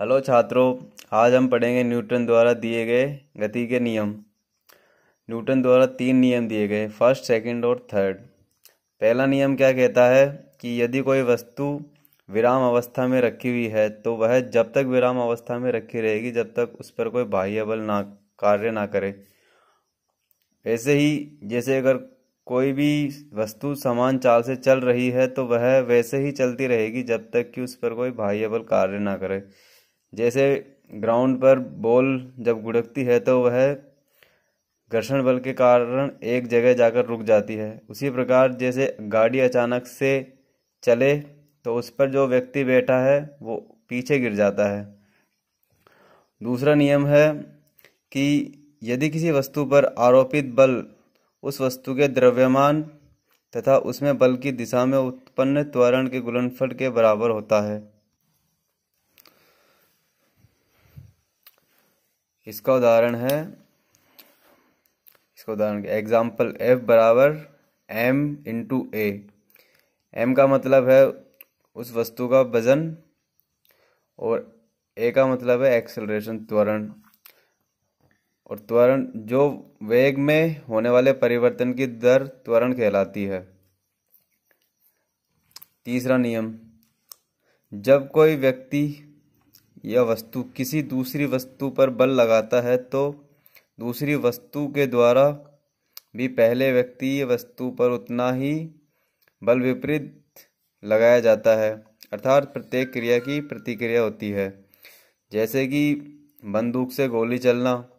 hello छात्रों आज हम पढ़ेंगे न्यूटन द्वारा दिए गए गति के नियम न्यूटन द्वारा तीन नियम दिए गए फर्स्ट सेकंड और थर्ड पहला नियम क्या कहता है कि यदि कोई वस्तु विराम अवस्था में रखी हुई है तो वह जब तक विराम अवस्था में रखी रहेगी जब तक उस पर कोई बाह्य बल ना कार्य ना करे ऐसे ही जैसे अगर कोई भी वस्तु समान चाल से चल रही है तो वह वैसे ही चलती रहेगी जब तक कि उस पर कोई बाह्य बल कार्य ना करे जैसे ग्राउंड पर बॉल जब गुड़कती है तो वह घर्षण बल के कारण एक जगह जाकर रुक जाती है उसी प्रकार जैसे गाड़ी अचानक से चले तो उस पर जो व्यक्ति बैठा है वो पीछे गिर जाता है दूसरा नियम है कि यदि किसी वस्तु पर आरोपित बल उस वस्तु के द्रव्यमान तथा उसमें बल की दिशा में उत्पन्न त्वरण के गुलनफल के बराबर होता है इसका उदाहरण है इसका उदाहरण एग्जाम्पल एफ बराबर एम इंटू ए एम का मतलब है उस वस्तु का वजन और ए का मतलब है एक्सेलरेशन त्वरण और त्वरण जो वेग में होने वाले परिवर्तन की दर त्वरण कहलाती है तीसरा नियम जब कोई व्यक्ति यह वस्तु किसी दूसरी वस्तु पर बल लगाता है तो दूसरी वस्तु के द्वारा भी पहले व्यक्ति वस्तु पर उतना ही बल विपरीत लगाया जाता है अर्थात प्रत्येक क्रिया की प्रतिक्रिया होती है जैसे कि बंदूक से गोली चलना